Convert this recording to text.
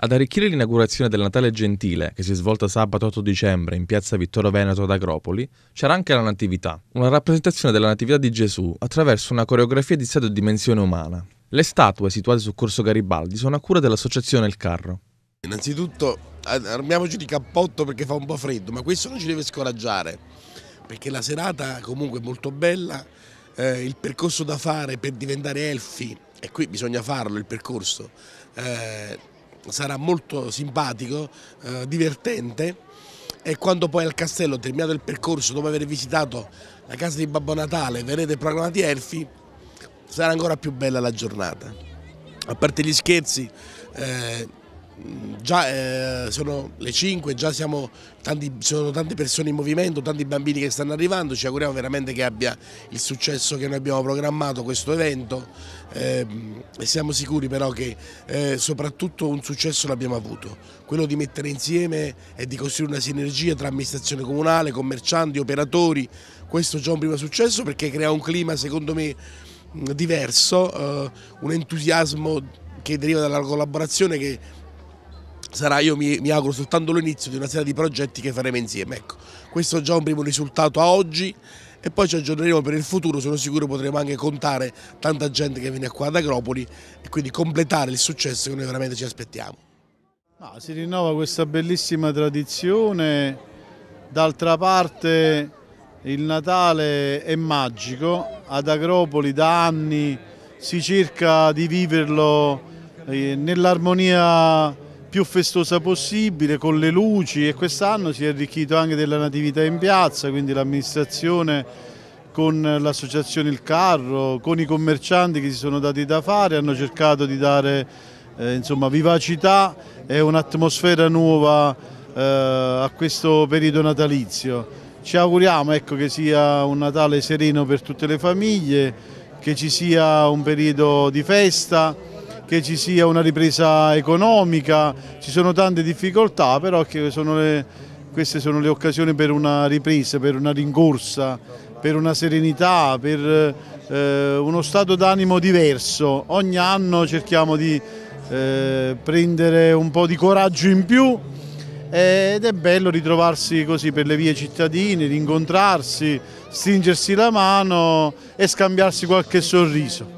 Ad arricchire l'inaugurazione del Natale Gentile, che si è svolta sabato 8 dicembre in piazza Vittorio Veneto ad Agropoli, c'era anche la Natività, una rappresentazione della Natività di Gesù attraverso una coreografia di stato e dimensione umana. Le statue situate sul corso Garibaldi sono a cura dell'associazione Il Carro. Innanzitutto armiamoci di cappotto perché fa un po' freddo, ma questo non ci deve scoraggiare, perché la serata comunque è molto bella, eh, il percorso da fare per diventare elfi, e qui bisogna farlo il percorso, eh, sarà molto simpatico, eh, divertente e quando poi al castello, terminato il percorso, dopo aver visitato la casa di Babbo Natale, verrete proclamati Elfi, sarà ancora più bella la giornata. A parte gli scherzi, eh, già eh, sono le 5, già siamo tanti, sono tante persone in movimento, tanti bambini che stanno arrivando, ci auguriamo veramente che abbia il successo che noi abbiamo programmato questo evento eh, e siamo sicuri però che eh, soprattutto un successo l'abbiamo avuto, quello di mettere insieme e di costruire una sinergia tra amministrazione comunale, commercianti, operatori, questo è già un primo successo perché crea un clima secondo me diverso, eh, un entusiasmo che deriva dalla collaborazione che sarà, io mi, mi auguro, soltanto l'inizio di una serie di progetti che faremo insieme. Ecco, questo è già un primo risultato a oggi e poi ci aggiorneremo per il futuro, sono sicuro potremo anche contare tanta gente che viene qua ad Agropoli e quindi completare il successo che noi veramente ci aspettiamo. No, si rinnova questa bellissima tradizione, d'altra parte il Natale è magico, ad Agropoli da anni si cerca di viverlo eh, nell'armonia più festosa possibile con le luci e quest'anno si è arricchito anche della natività in piazza, quindi l'amministrazione con l'associazione Il Carro, con i commercianti che si sono dati da fare, hanno cercato di dare eh, insomma, vivacità e un'atmosfera nuova eh, a questo periodo natalizio. Ci auguriamo ecco, che sia un Natale sereno per tutte le famiglie, che ci sia un periodo di festa, che ci sia una ripresa economica, ci sono tante difficoltà, però sono le, queste sono le occasioni per una ripresa, per una rincorsa, per una serenità, per eh, uno stato d'animo diverso. Ogni anno cerchiamo di eh, prendere un po' di coraggio in più ed è bello ritrovarsi così per le vie cittadine, rincontrarsi, stringersi la mano e scambiarsi qualche sorriso.